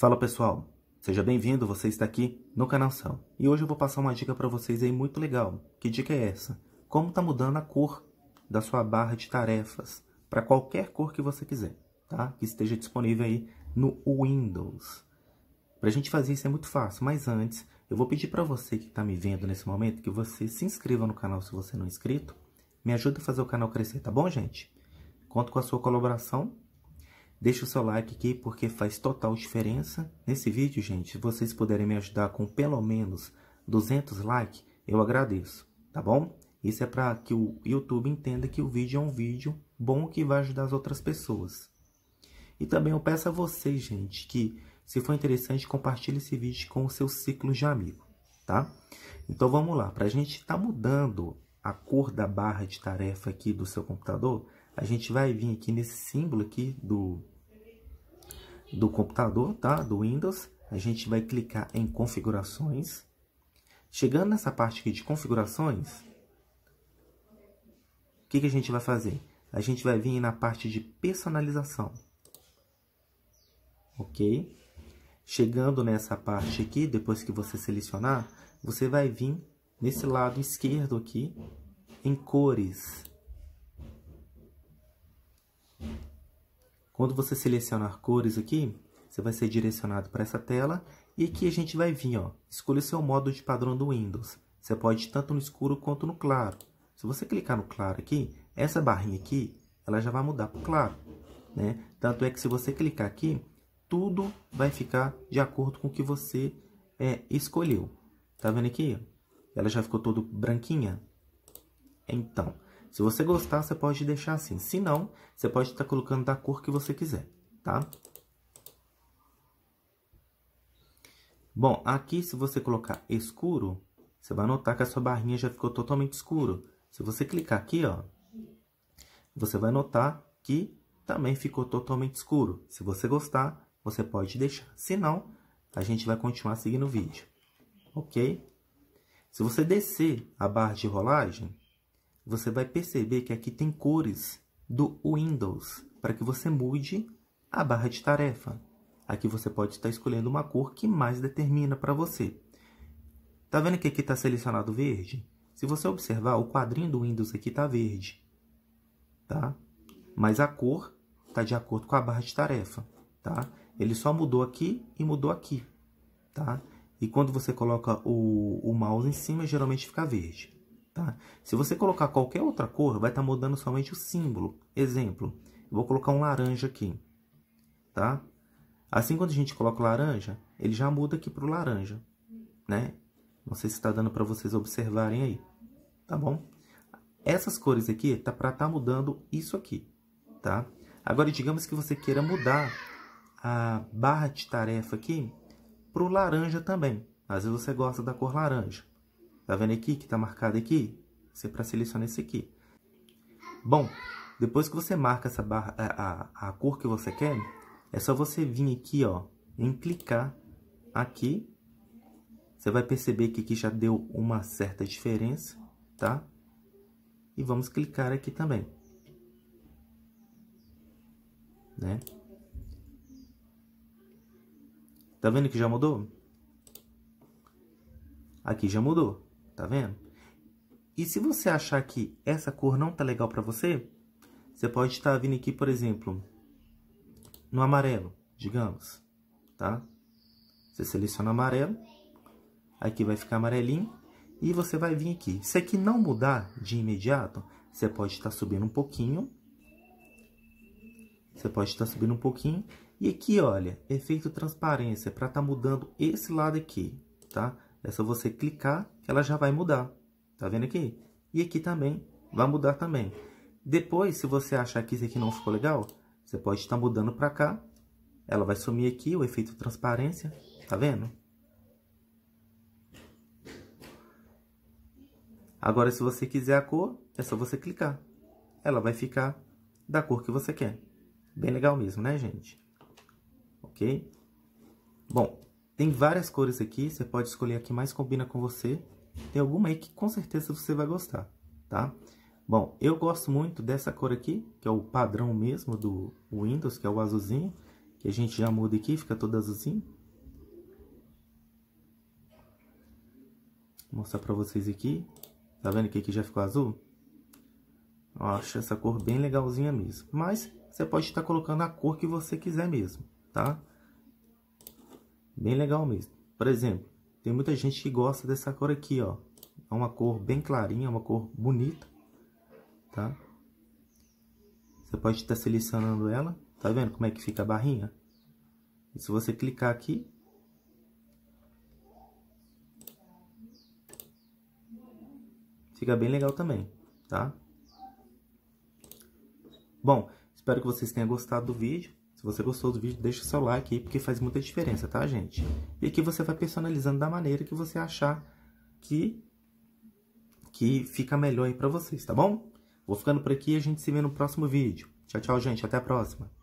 Fala pessoal, seja bem-vindo, você está aqui no canal São. E hoje eu vou passar uma dica para vocês aí muito legal. Que dica é essa? Como tá mudando a cor da sua barra de tarefas para qualquer cor que você quiser, tá? Que esteja disponível aí no Windows. Para a gente fazer isso é muito fácil, mas antes eu vou pedir para você que está me vendo nesse momento que você se inscreva no canal se você não é inscrito. Me ajuda a fazer o canal crescer, tá bom, gente? Conto com a sua colaboração Deixa o seu like aqui porque faz total diferença. Nesse vídeo, gente, se vocês puderem me ajudar com pelo menos 200 likes, eu agradeço, tá bom? Isso é para que o YouTube entenda que o vídeo é um vídeo bom que vai ajudar as outras pessoas. E também eu peço a vocês, gente, que se for interessante, compartilhe esse vídeo com os seus ciclo de amigo, tá? Então vamos lá, para a gente estar tá mudando a cor da barra de tarefa aqui do seu computador, a gente vai vir aqui nesse símbolo aqui do, do computador, tá? Do Windows. A gente vai clicar em configurações. Chegando nessa parte aqui de configurações, o que, que a gente vai fazer? A gente vai vir na parte de personalização. Ok? Chegando nessa parte aqui, depois que você selecionar, você vai vir nesse lado esquerdo aqui em cores. Quando você selecionar cores aqui, você vai ser direcionado para essa tela e aqui a gente vai vir, ó, escolha o seu modo de padrão do Windows. Você pode ir tanto no escuro quanto no claro. Se você clicar no claro aqui, essa barrinha aqui, ela já vai mudar para claro, né? Tanto é que se você clicar aqui, tudo vai ficar de acordo com o que você é, escolheu. Tá vendo aqui? Ela já ficou todo branquinha. Então, se você gostar, você pode deixar assim. Se não, você pode estar tá colocando da cor que você quiser, tá? Bom, aqui se você colocar escuro, você vai notar que a sua barrinha já ficou totalmente escuro. Se você clicar aqui, ó, você vai notar que também ficou totalmente escuro. Se você gostar, você pode deixar. Se não, a gente vai continuar seguindo o vídeo, ok? Se você descer a barra de rolagem, você vai perceber que aqui tem cores do Windows, para que você mude a barra de tarefa. Aqui você pode estar escolhendo uma cor que mais determina para você. Tá vendo que aqui está selecionado verde? Se você observar, o quadrinho do Windows aqui está verde, tá? Mas a cor está de acordo com a barra de tarefa, tá? Ele só mudou aqui e mudou aqui, tá? E quando você coloca o, o mouse em cima, geralmente fica verde. Tá? Se você colocar qualquer outra cor, vai estar tá mudando somente o símbolo. Exemplo, vou colocar um laranja aqui. Tá? Assim, quando a gente coloca o laranja, ele já muda aqui para o laranja. Né? Não sei se está dando para vocês observarem aí. Tá bom? Essas cores aqui tá para estar tá mudando isso aqui. Tá? Agora, digamos que você queira mudar a barra de tarefa aqui para o laranja também. Às vezes você gosta da cor laranja. Tá vendo aqui que tá marcado aqui? Você para selecionar esse aqui. Bom, depois que você marca essa barra, a, é, a, a cor que você quer, é só você vir aqui, ó, em clicar aqui. Você vai perceber que aqui já deu uma certa diferença, tá? E vamos clicar aqui também. Né? Tá vendo que já mudou? Aqui já mudou. Tá vendo? E se você achar que essa cor não tá legal para você, você pode estar vindo aqui, por exemplo, no amarelo, digamos, tá? Você seleciona amarelo, aqui vai ficar amarelinho, e você vai vir aqui. Se aqui não mudar de imediato, você pode estar subindo um pouquinho, você pode estar subindo um pouquinho, e aqui, olha, efeito transparência, para estar tá mudando esse lado aqui, tá? É só você clicar que ela já vai mudar. Tá vendo aqui? E aqui também vai mudar também. Depois, se você achar que isso aqui não ficou legal, você pode estar mudando para cá. Ela vai sumir aqui, o efeito transparência. Tá vendo? Agora, se você quiser a cor, é só você clicar. Ela vai ficar da cor que você quer. Bem legal mesmo, né, gente? Ok? Bom, tem várias cores aqui, você pode escolher a que mais combina com você. Tem alguma aí que com certeza você vai gostar, tá? Bom, eu gosto muito dessa cor aqui, que é o padrão mesmo do Windows, que é o azulzinho. Que a gente já muda aqui, fica todo azulzinho. Vou mostrar pra vocês aqui. Tá vendo que aqui já ficou azul? Eu acho essa cor bem legalzinha mesmo. Mas você pode estar colocando a cor que você quiser mesmo, tá? Bem legal mesmo. Por exemplo, tem muita gente que gosta dessa cor aqui, ó. É uma cor bem clarinha, é uma cor bonita, tá? Você pode estar selecionando ela. Tá vendo como é que fica a barrinha? E se você clicar aqui... Fica bem legal também, tá? Bom, espero que vocês tenham gostado do vídeo. Se você gostou do vídeo, deixa o seu like aí, porque faz muita diferença, tá, gente? E aqui você vai personalizando da maneira que você achar que, que fica melhor aí pra vocês, tá bom? Vou ficando por aqui e a gente se vê no próximo vídeo. Tchau, tchau, gente. Até a próxima.